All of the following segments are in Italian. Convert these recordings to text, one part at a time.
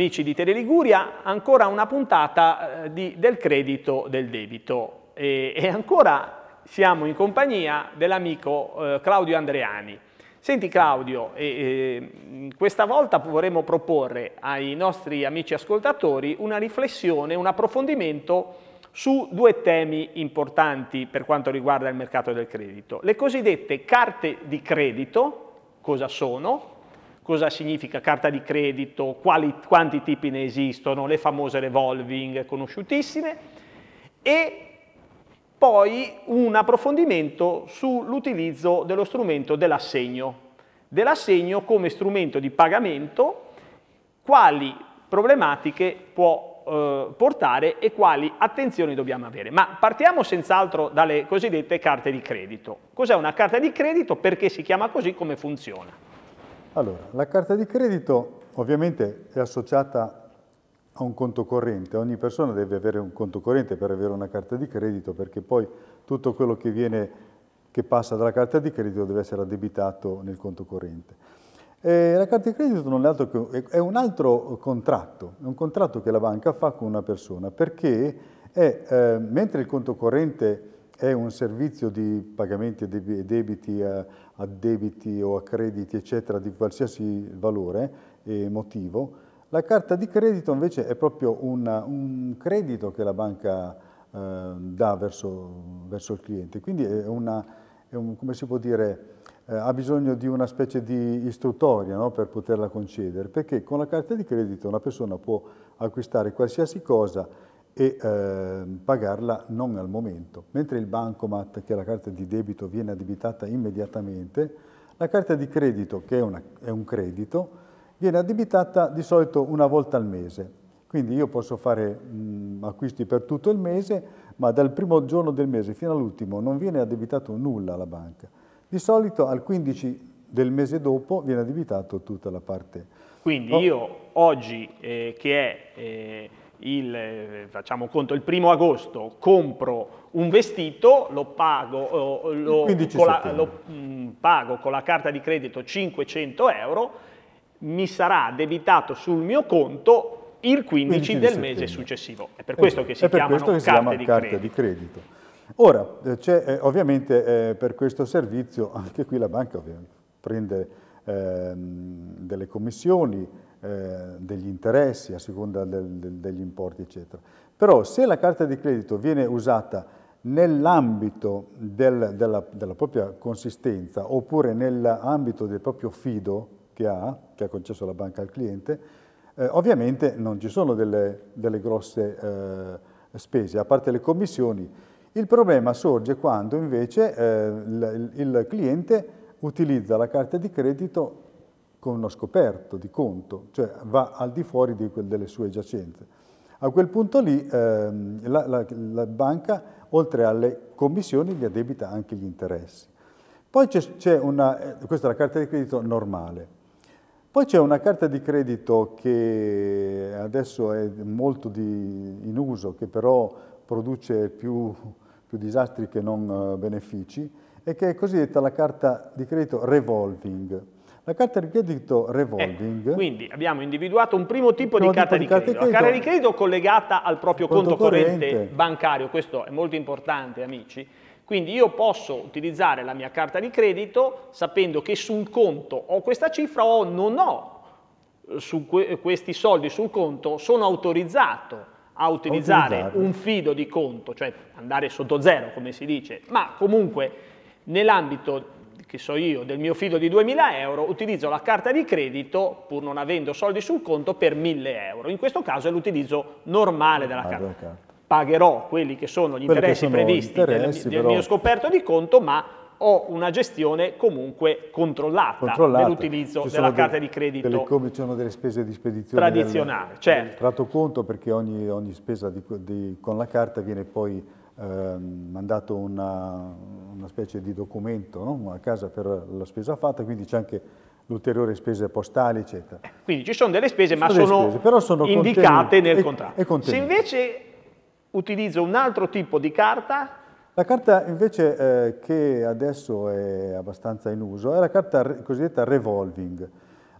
amici di Tele Liguria, ancora una puntata eh, di, del credito del debito e, e, ancora siamo in compagnia dell'amico eh, Claudio Andreani. Senti Claudio, eh, questa volta vorremmo proporre ai nostri amici ascoltatori una riflessione, un approfondimento su due temi importanti per quanto riguarda il mercato del credito. Le cosiddette carte di credito, cosa sono? cosa significa carta di credito, quali, quanti tipi ne esistono, le famose revolving conosciutissime e poi un approfondimento sull'utilizzo dello strumento dell'assegno, dell'assegno come strumento di pagamento, quali problematiche può eh, portare e quali attenzioni dobbiamo avere. Ma partiamo senz'altro dalle cosiddette carte di credito. Cos'è una carta di credito, perché si chiama così, come funziona? Allora, la carta di credito ovviamente è associata a un conto corrente, ogni persona deve avere un conto corrente per avere una carta di credito perché poi tutto quello che, viene, che passa dalla carta di credito deve essere addebitato nel conto corrente. E la carta di credito non è, altro che, è un altro contratto, è un contratto che la banca fa con una persona perché è, eh, mentre il conto corrente è un servizio di pagamenti e debiti a, a, debiti o a crediti eccetera di qualsiasi valore e motivo. La carta di credito invece è proprio una, un credito che la banca eh, dà verso, verso, il cliente, quindi è una, è un, come si può dire, eh, ha bisogno di una specie di istruttoria no, per poterla concedere, perché con la carta di credito una persona può acquistare qualsiasi cosa e eh, pagarla non al momento. Mentre il bancomat, che è la carta di debito, viene addebitata immediatamente, la carta di credito, che è, una, è un credito, viene addebitata di solito una volta al mese. Quindi io posso fare mh, acquisti per tutto il mese, ma dal primo giorno del mese fino all'ultimo non viene addebitato nulla alla banca. Di solito al 15 del mese dopo viene addebitato tutta la parte. Quindi oh. io oggi, eh, che è eh, il, eh, facciamo conto, il primo agosto compro un vestito, lo, pago, lo, con la, lo mm, pago con la carta di credito 500 euro, mi sarà debitato sul mio conto il 15, 15 del settembre. mese successivo. È per questo eh, che si, chiamano che si chiama di carta credito. di credito. Ora, eh, c'è eh, ovviamente eh, per questo servizio, anche qui la banca prende ehm, delle commissioni, eh, degli interessi, a seconda del, del, degli importi, eccetera. Però se la carta di credito viene usata nell'ambito del, della, della, propria consistenza oppure nell'ambito del proprio fido che ha, che ha concesso la banca al cliente, eh, ovviamente non ci sono delle, delle grosse eh, spese, a parte le commissioni. Il problema sorge quando invece eh, il, il cliente utilizza la carta di credito con uno scoperto di conto, cioè va al di fuori di delle sue giacenze. A quel punto lì ehm, la, la, la, banca, oltre alle commissioni, gli addebita anche gli interessi. Poi c'è una, eh, questa è la carta di credito normale, poi c'è una carta di credito che adesso è molto di, in uso, che però produce più, più disastri che non eh, benefici, e che è cosiddetta la carta di credito revolving. La carta di credito revolving... Eh, quindi abbiamo individuato un primo tipo, di, carta di, di, carta di credito. La carta di credito collegata al proprio conto, conto corrente, corrente bancario, questo è molto importante amici. Quindi io posso utilizzare la mia carta di credito sapendo che sul conto ho questa cifra o non ho eh, su que eh, questi soldi sul conto sono autorizzato a utilizzare un fido di conto, cioè andare sotto zero come si dice, ma comunque nell'ambito che so io, del mio fido di 2.000 euro, utilizzo la carta di credito, pur non avendo soldi sul conto, per 1.000 euro. In questo caso è l'utilizzo normale della ah, carta. Pagherò quelli che sono gli interessi sono previsti interessi, del, del mio scoperto di conto, ma ho una gestione comunque controllata, controllata. dell'utilizzo della carta di credito. Delle, ci sono delle spese di spedizione tradizionale, certo. del, certo. Tratto conto perché ogni, ogni spesa di, di, con la carta viene poi Ehm, mandato una, una, specie di documento no? a casa per la spesa fatta, quindi c'è anche l'ulteriore spese postali, eccetera. Quindi ci sono delle spese, sono ma sono, spese, sono, indicate nel e, contratto. E Se invece utilizzo un altro tipo di carta... La carta invece eh, che adesso è abbastanza in uso è la carta cosiddetta revolving.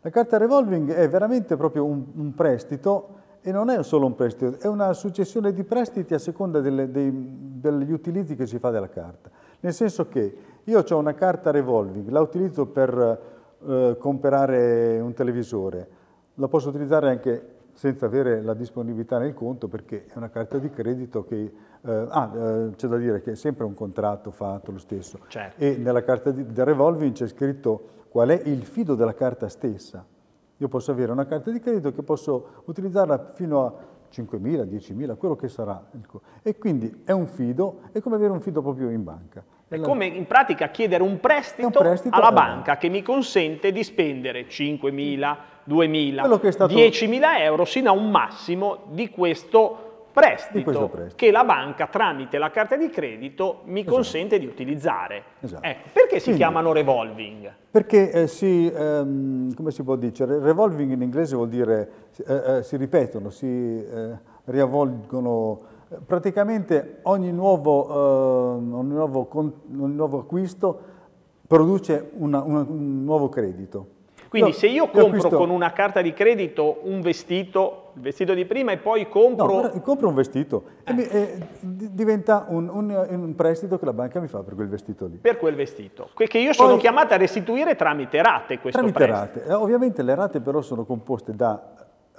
La carta revolving è veramente proprio un, un prestito e non è solo un prestito, è una successione di prestiti a seconda delle, dei, degli utilizzi che si fa della carta. Nel senso che io ho una carta revolving, la utilizzo per eh, comprare un televisore, la posso utilizzare anche senza avere la disponibilità nel conto perché è una carta di credito che... Eh, ah, eh, c'è da dire che è sempre un contratto fatto lo stesso. Certo. E nella carta del revolving c'è scritto qual è il fido della carta stessa. Io posso avere una carta di credito che posso utilizzarla fino a 5.000, 10.000, quello che sarà. Ecco. E quindi è un fido, è come avere un fido proprio in banca. È come in pratica chiedere un prestito, un prestito alla banca, che mi consente di spendere 5.000, 2.000, 10.000 euro sino a un massimo di questo prestito, prestito, che la banca tramite la carta di credito mi esatto. consente di utilizzare. Esatto. Ecco, perché si Quindi, chiamano revolving? Perché eh, si, ehm, come si può dire, revolving in inglese vuol dire eh, eh, si ripetono, si eh, riavvolgono eh, praticamente ogni nuovo, ehm, ogni nuovo, ogni nuovo acquisto produce una, una, un nuovo credito. Quindi no, se io compro acquisto... con una carta di credito un vestito, il vestito di prima e poi compro... No, compro un vestito eh. e, mi, e eh. eh, diventa un, un, un, prestito che la banca mi fa per quel vestito lì. Per quel vestito, che io sono poi... chiamata a restituire tramite rate questo tramite prestito. Rate. Eh, ovviamente le rate però sono composte da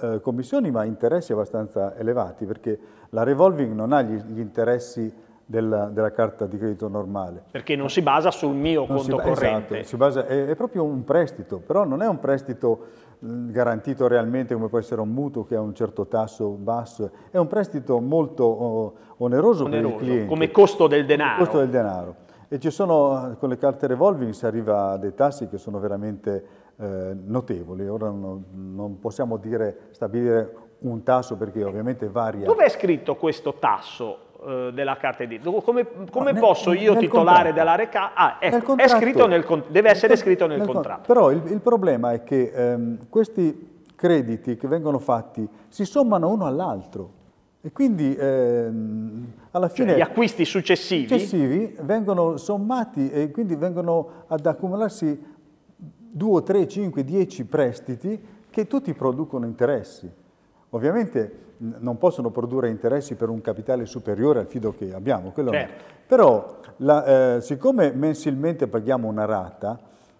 eh, commissioni ma interessi abbastanza elevati perché la revolving non ha gli, gli interessi della, della, carta di credito normale. Perché non si basa sul mio non conto si, esatto, corrente. Esatto, si basa, è, è, proprio un prestito, però non è un prestito mm, garantito realmente come può essere un mutuo che ha un certo tasso basso, è un prestito molto oh, oneroso, oneroso, per il cliente. Come costo del denaro. Costo del denaro. E ci sono, eh, con le carte revolving si arriva a dei tassi che sono veramente eh, notevoli. Ora non, non possiamo dire, stabilire un tasso perché ovviamente varia. Dove è scritto questo tasso? Eh, della carta di Come, come no, posso nel, io nel titolare contratto. della RECA? Ah, ecco, è scritto nel, deve essere scritto nel, contratto. Però il, il, problema è che ehm, questi crediti che vengono fatti si sommano uno all'altro. E quindi ehm, alla cioè, fine... Cioè, gli acquisti successivi... successivi vengono sommati e quindi vengono ad accumularsi 2, 3, 5, 10 prestiti che tutti producono interessi. Ovviamente non possono produrre interessi per un capitale superiore al fido che abbiamo, certo. però la, eh, siccome mensilmente paghiamo una rata,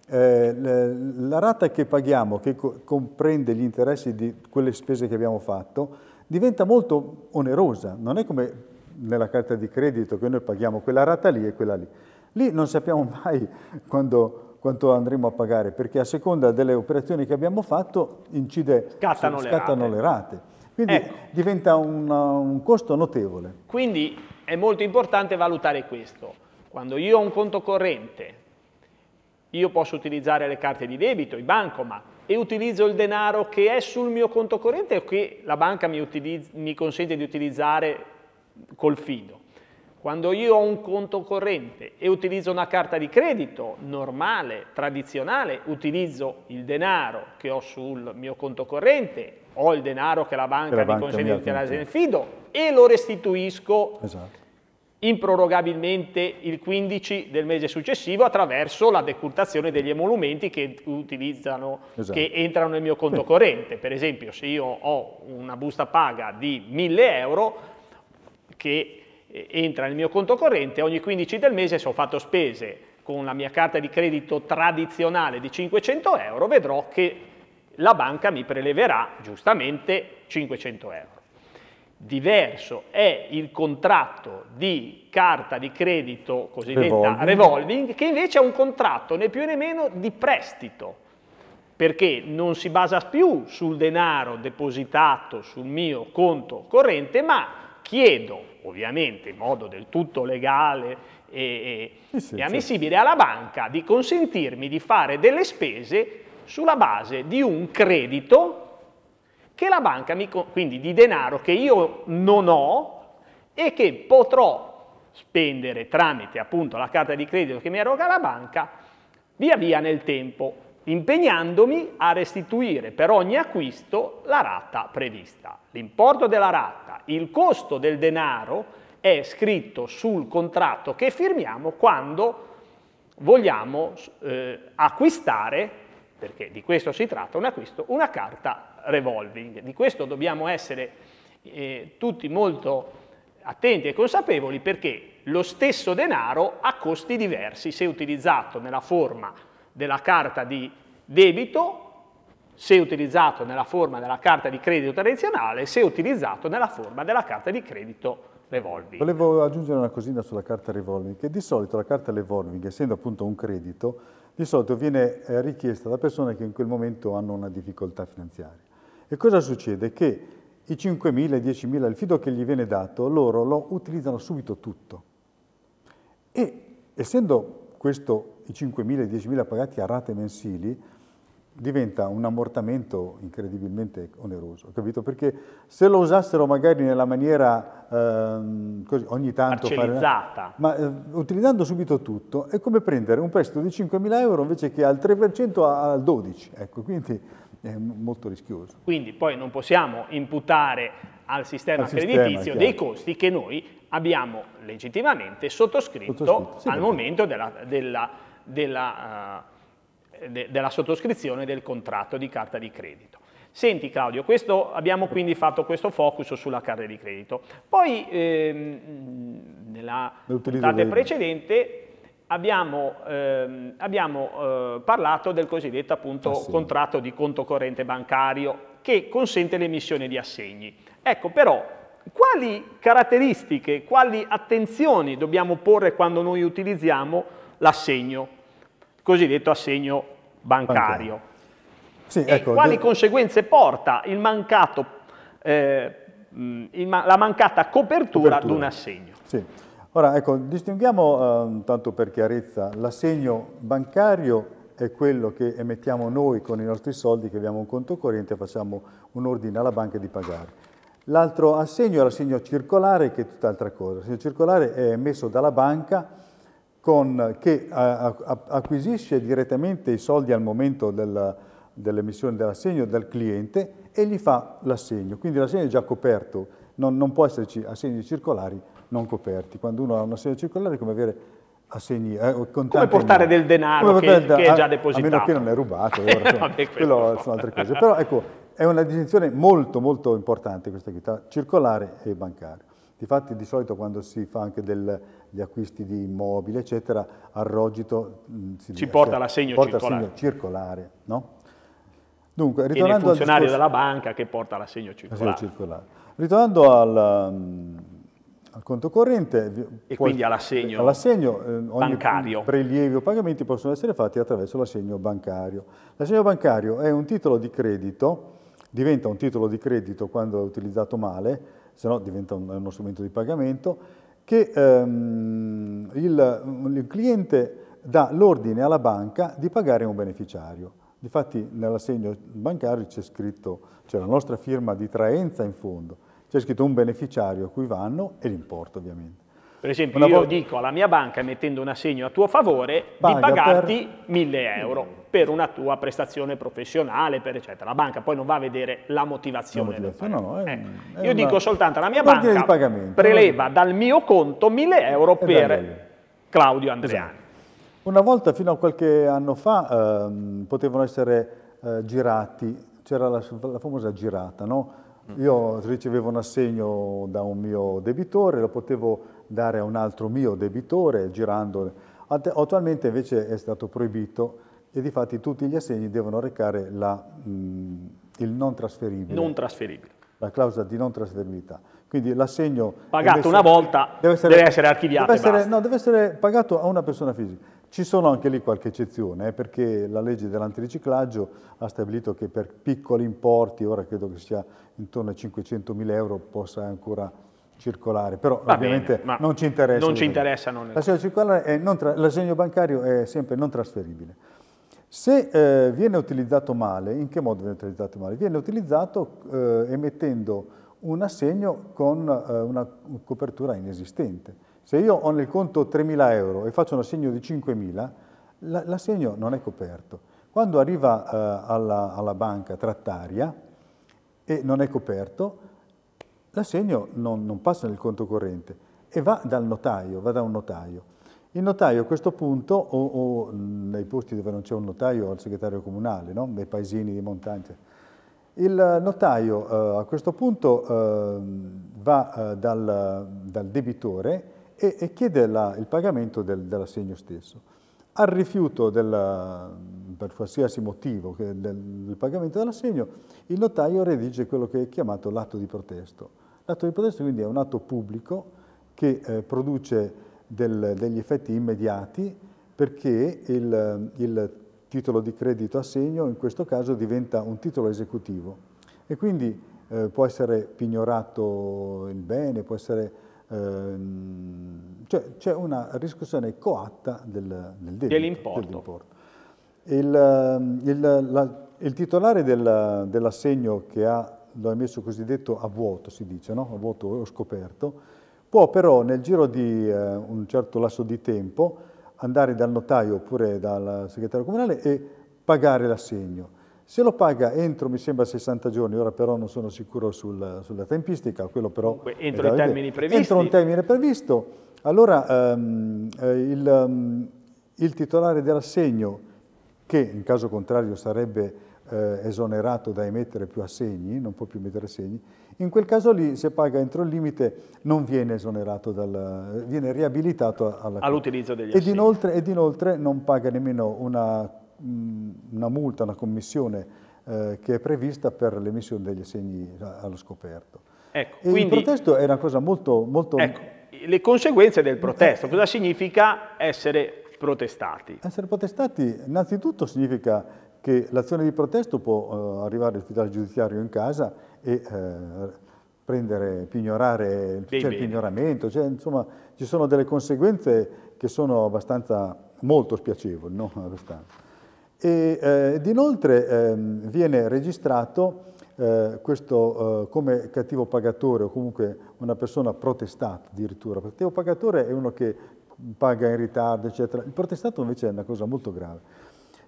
eh, la rata che paghiamo, che co comprende gli interessi di quelle spese che abbiamo fatto, diventa molto onerosa, non è come nella carta di credito che noi paghiamo quella rata lì e quella lì. Lì non sappiamo mai quando quanto andremo a pagare, perché a seconda delle operazioni che abbiamo fatto incide, scattano, su, le, rate. le, rate. Quindi ecco. diventa un, uh, un costo notevole. Quindi è molto importante valutare questo. Quando io ho un conto corrente, io posso utilizzare le carte di debito, i bancomat, e utilizzo il denaro che è sul mio conto corrente o che la banca mi, mi consente di utilizzare col fido. Quando io ho un conto corrente e utilizzo una carta di credito normale, tradizionale, utilizzo il denaro che ho sul mio conto corrente, ho il denaro che la banca, la banca mi consente di tenersi nel fido e lo restituisco esatto. improrogabilmente il 15 del mese successivo attraverso la decurtazione degli emolumenti che, esatto. che entrano nel mio conto sì. corrente. Per esempio se io ho una busta paga di 1000 euro che eh, entra nel mio conto corrente, ogni 15 del mese se ho fatto spese con la mia carta di credito tradizionale di 500 euro, vedrò che la banca mi preleverà giustamente 500 euro. Diverso è il contratto di carta di credito cosiddetta revolving, revolving che invece è un contratto né più né meno di prestito, perché non si basa più sul denaro depositato sul mio conto corrente, ma chiedo, ovviamente in modo del tutto legale e, e, sì, e certo. ammissibile, alla banca di consentirmi di fare delle spese sulla base di un credito che la banca mi, quindi di denaro che io non ho e che potrò spendere tramite appunto la carta di credito che mi eroga la banca via via nel tempo impegnandomi a restituire per ogni acquisto la rata prevista. L'importo della rata, il costo del denaro è scritto sul contratto che firmiamo quando vogliamo eh, acquistare, perché di questo si tratta, un acquisto, una carta revolving. Di questo dobbiamo essere eh, tutti molto attenti e consapevoli perché lo stesso denaro ha costi diversi se utilizzato nella forma della carta di debito se utilizzato nella forma della carta di credito tradizionale, se utilizzato nella forma della carta di credito revolving. Volevo aggiungere una cosina sulla carta revolving, che di solito la carta revolving, essendo appunto un credito, di solito viene eh, richiesta da persone che in quel momento hanno una difficoltà finanziaria. E cosa succede? Che i 5.000, 10.000, il fido che gli viene dato, loro lo utilizzano subito tutto. E essendo questo i 5.000 e i 10.000 pagati a rate mensili diventa un ammortamento incredibilmente oneroso, capito? Perché se lo usassero magari nella maniera ehm, così, ogni tanto... Parcellizzata. Fare, ma eh, utilizzando subito tutto è come prendere un prestito di 5.000 euro invece che al 3% al 12%, ecco, quindi è molto rischioso. Quindi poi non possiamo imputare al sistema al creditizio sistema, dei costi che noi abbiamo legittimamente sottoscritto, sottoscritto sì, al momento della, della della, eh, de, della sottoscrizione del contratto di carta di credito. Senti Claudio, questo, abbiamo quindi fatto questo focus sulla carta di credito. Poi ehm, nella puntata precedente abbiamo, ehm, abbiamo eh, parlato del cosiddetto appunto, ah, sì. contratto di conto corrente bancario che consente l'emissione di assegni. Ecco però, quali caratteristiche, quali attenzioni dobbiamo porre quando noi utilizziamo l'assegno, il cosiddetto assegno bancario. Sì, ecco, quali dove... conseguenze porta mancato, eh, mm, ma la mancata copertura, copertura. ad un assegno? Sì. Ora, ecco, distinguiamo, eh, tanto per chiarezza, l'assegno bancario è quello che emettiamo noi con i nostri soldi che abbiamo un conto corrente e facciamo un ordine alla banca di pagare. L'altro assegno è l'assegno circolare che è tutt'altra cosa. L'assegno circolare è emesso dalla banca con, che a, a, acquisisce direttamente i soldi al momento del, dell'emissione dell'assegno dal cliente e gli fa l'assegno. Quindi l'assegno è già coperto, non, non può esserci assegni circolari non coperti. Quando uno ha un assegno circolare è come avere assegni eh, contanti. Come portare del denaro che, portare, che, è già depositato. Ah, a meno che non è rubato, allora, eh, Vabbè, cioè, quello sono altre cose. Però ecco, è una distinzione molto molto importante questa tra circolare e bancaria. Difatti di solito quando si fa anche del gli acquisti di immobili, eccetera, al rogito mm, ci dice, porta l'assegno circolare. circolare no? Dunque, ritornando il funzionario discorso, della banca che porta l'assegno circolare. circolare. Ritornando al, mm, al, conto corrente... E quindi all'assegno all eh, bancario. prelievi o pagamenti possono essere fatti attraverso l'assegno bancario. L'assegno bancario è un titolo di credito, diventa un titolo di credito quando è utilizzato male, se no diventa un, uno strumento di pagamento, che ehm, il, il, cliente dà l'ordine alla banca di pagare un beneficiario. Difatti nell'assegno bancario c'è scritto, c'è la nostra firma di traenza in fondo, c'è scritto un beneficiario a cui vanno e l'importo ovviamente. Per esempio una io volta... dico alla mia banca, mettendo un assegno a tuo favore, Paga di pagarti per... 1000 euro mm. per una tua prestazione professionale, per eccetera. La banca poi non va a vedere la motivazione. La motivazione no, è, eh. è io una... dico soltanto alla mia banca preleva dal mio conto 1000 euro è per Claudio Andreani. Esatto. Una volta, fino a qualche anno fa, ehm, potevano essere eh, girati, c'era la, la, famosa girata, no? Mm. Io ricevevo un assegno da un mio debitore, lo potevo dare a un altro mio debitore girando. Attualmente invece è stato proibito e di fatti tutti gli assegni devono recare la, mh, mm, il non trasferibile. Non trasferibile. La clausola di non trasferibilità. Quindi l'assegno... Pagato essere, una volta, deve essere, deve essere archiviato deve essere, No, deve essere pagato a una persona fisica. Ci sono anche lì qualche eccezione, eh, perché la legge dell'antiriciclaggio ha stabilito che per piccoli importi, ora credo che sia intorno ai 500.000 euro, possa ancora circolare, però Va ovviamente bene, non ci interessa. Non ci interessa non la segnal circolare l'assegno bancario è sempre non trasferibile. Se eh, viene utilizzato male, in che modo viene utilizzato male? Viene utilizzato eh, emettendo un assegno con eh, una copertura inesistente. Se io ho nel conto 3.000 euro e faccio un assegno di 5.000, l'assegno non è coperto. Quando arriva eh, alla, alla banca trattaria e non è coperto, l'assegno non, non, passa nel conto corrente e va dal notaio, va da un notaio. Il notaio a questo punto, o, o nei posti dove non c'è un notaio, al segretario comunale, no? nei paesini di montagna, il notaio eh, a questo punto eh, va eh, dal, dal, debitore e, e chiede la, il pagamento del, dell'assegno stesso. Al rifiuto della, per qualsiasi motivo del pagamento dell'assegno, il notaio redige quello che è chiamato l'atto di protesto. L'atto di protesto quindi è un atto pubblico che eh, produce del, degli effetti immediati perché il, il titolo di credito assegno in questo caso diventa un titolo esecutivo e quindi eh, può essere pignorato il bene, può essere ehm, cioè, c'è una riscossione coatta del, del debito. Dell'importo. Dell il, ehm, il, la, il titolare del, dell'assegno che ha, lo ha messo cosiddetto a vuoto, si dice, no? a vuoto o scoperto, può però nel giro di eh, un certo lasso di tempo andare dal notaio oppure dal segretario comunale e pagare l'assegno. Se lo paga entro, mi sembra, 60 giorni, ora però non sono sicuro sul, sulla tempistica, quello però... Dunque, entro i termini previsti. Entro un termine previsto, allora ehm, eh, il, ehm, il titolare dell'assegno che in caso contrario sarebbe eh, esonerato da emettere più assegni, non può più emettere assegni, in quel caso lì se paga entro il limite non viene esonerato, dal, viene riabilitato all'utilizzo degli assegni. Ed inoltre, ed inoltre, non paga nemmeno una, mm, una multa, una commissione eh, che è prevista per l'emissione degli assegni allo scoperto. Ecco, e quindi, il protesto è una cosa molto... molto... Ecco, le conseguenze del protesto, eh, cosa significa essere protestati? Essere protestati innanzitutto significa che l'azione di protesto può eh, arrivare all'ospedale giudiziario in casa e eh, prendere, pignorare, c'è cioè, il pignoramento, cioè, insomma ci sono delle conseguenze che sono abbastanza, molto spiacevoli, no? abbastanza. E, eh, ed inoltre eh, viene registrato eh, questo eh, come cattivo pagatore o comunque una persona protestata addirittura. Cattivo pagatore è uno che paga in ritardo, eccetera. Il protestato invece è una cosa molto grave.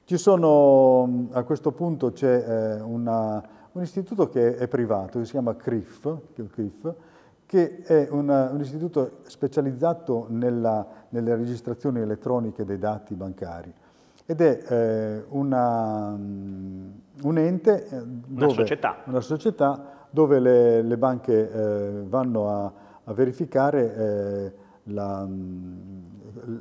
Ci sono, a questo punto c'è eh, un istituto che è privato, che si chiama CRIF, che è una, un istituto specializzato nella, nelle registrazioni elettroniche dei dati bancari ed è eh, una, mm, un ente, eh, dove, una, società. una, società. dove le, le banche eh, vanno a, a verificare eh, la,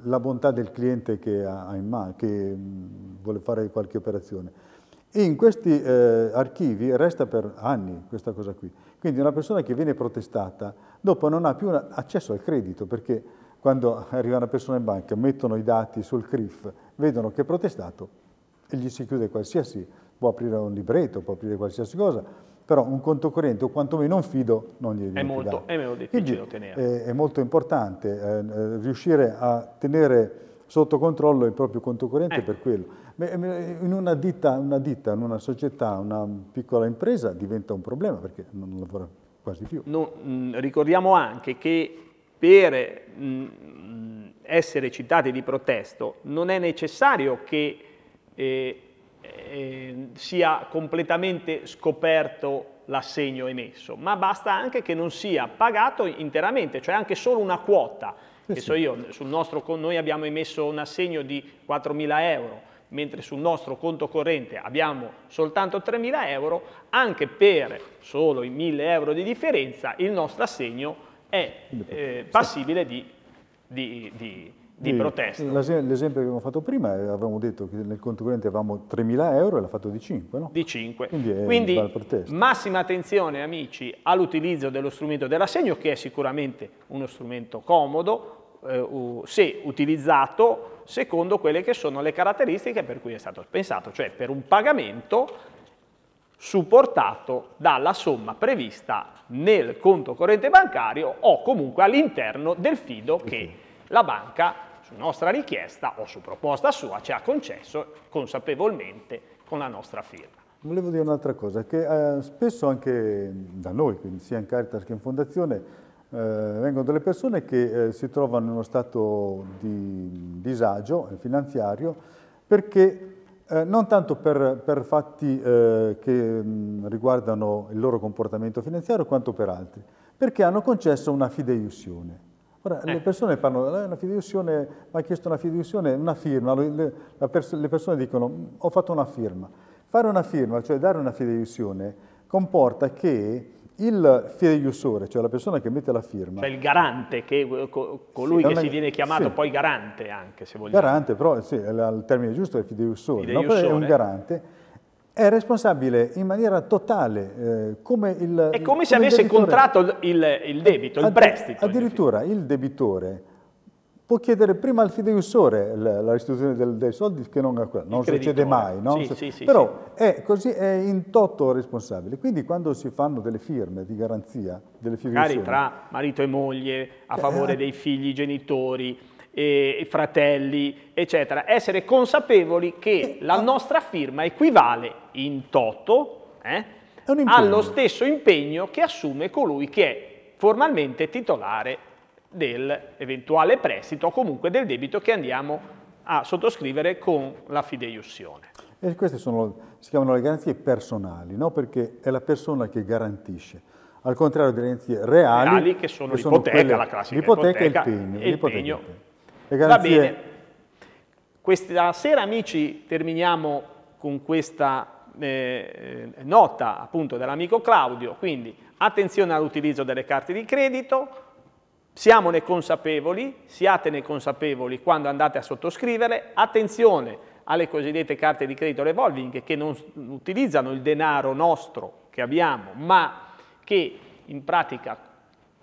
la bontà del cliente che, ha in mano, che mm, vuole fare qualche operazione. E in questi eh, archivi resta per anni questa cosa qui. Quindi una persona che viene protestata dopo non ha più accesso al credito perché quando arriva una persona in banca mettono i dati sul CRIF, vedono che è protestato e gli si chiude qualsiasi, può aprire un libretto, può aprire qualsiasi cosa, però un conto corrente o quantomeno un fido non gli viene è molto, è molto difficile Quindi, tenere. È, eh, è, molto importante eh, eh, riuscire a tenere sotto controllo il proprio conto corrente eh. per quello. Eh, in una ditta, una ditta, in una società, una piccola impresa diventa un problema perché non lavora quasi più. Non, mm, ricordiamo anche che per mm, mm, essere citati di protesto non è necessario che eh, Ehm, sia completamente scoperto l'assegno emesso, ma basta anche che non sia pagato interamente, cioè anche solo una quota. Che eh so io, sul nostro, noi abbiamo emesso un assegno di 4.000 euro, mentre sul nostro conto corrente abbiamo soltanto 3.000 euro, anche per solo i 1.000 euro di differenza il nostro assegno è eh, passibile di, di, di di sì, protesta. L'esempio che abbiamo fatto prima, eh, avevamo detto che nel conto corrente avevamo 3.000 euro e l'ha fatto di 5, no? Di 5. Quindi, Quindi massima attenzione amici all'utilizzo dello strumento dell'assegno che è sicuramente uno strumento comodo, eh, se utilizzato secondo quelle che sono le caratteristiche per cui è stato pensato, cioè per un pagamento supportato dalla somma prevista nel conto corrente bancario o comunque all'interno del fido che la banca, su nostra richiesta o su proposta sua, ci ha concesso consapevolmente con la nostra firma. Volevo dire un'altra cosa, che eh, spesso anche da noi, quindi sia in Caritas che in Fondazione, eh, vengono delle persone che eh, si trovano in uno stato di disagio finanziario perché eh, non tanto per, per fatti eh, che mh, riguardano il loro comportamento finanziario quanto per altri, perché hanno concesso una fideiussione. Ora, eh. le persone parlano, eh, una fideiussione, mi ha chiesto una fideiussione, una firma, le, pers le, persone dicono ho fatto una firma. Fare una firma, cioè dare una fideiussione, comporta che il fideiussore, cioè la persona che mette la firma... Cioè il garante, che, eh, colui sì, che una... si viene chiamato sì. poi garante anche, se vogliamo. Garante, però sì, il termine giusto è fideiussore, fideiussore. No? è un garante è responsabile in maniera totale, eh, come il... È come se avesse debitore. contratto il, il debito, Ad, il prestito. Addirittura il debitore può chiedere prima al fideiussore la, la restituzione del, dei soldi che non, a quello. non succede mai, no? sì, sì, sì, però è così, è in toto responsabile. Quindi quando si fanno delle firme di garanzia, delle Magari tra marito e moglie, a cioè, favore eh, dei figli, genitori, e fratelli, eccetera, essere consapevoli che la ah. nostra firma equivale in toto eh, allo stesso impegno che assume colui che è formalmente titolare dell'eventuale prestito o comunque del debito che andiamo a sottoscrivere con la fideiussione. E queste sono, si chiamano le garanzie personali, no? perché è la persona che garantisce al contrario delle garanzie reali, reali che sono, l'ipoteca, la classica l'ipoteca, l'ipoteca e il pegno. Va bene. Questa sera amici terminiamo con questa eh, eh, nota appunto dell'amico Claudio, quindi attenzione all'utilizzo delle carte di credito, siamone consapevoli, siatene consapevoli quando andate a sottoscrivere, attenzione alle cosiddette carte di credito revolving che non utilizzano il denaro nostro che abbiamo, ma che in pratica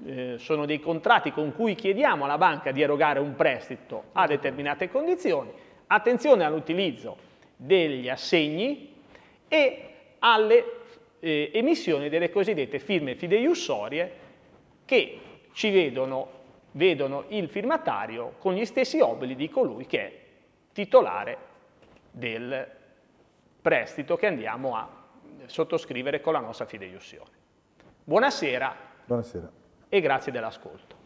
eh, sono dei contratti con cui chiediamo alla banca di erogare un prestito a determinate condizioni, attenzione all'utilizzo degli assegni e alle eh, emissioni delle cosiddette firme fideiussorie che ci vedono, vedono il firmatario con gli stessi obblighi di colui che è titolare del prestito che andiamo a sottoscrivere con la nostra fideiussione. Buonasera. Buonasera e grazie dell'ascolto.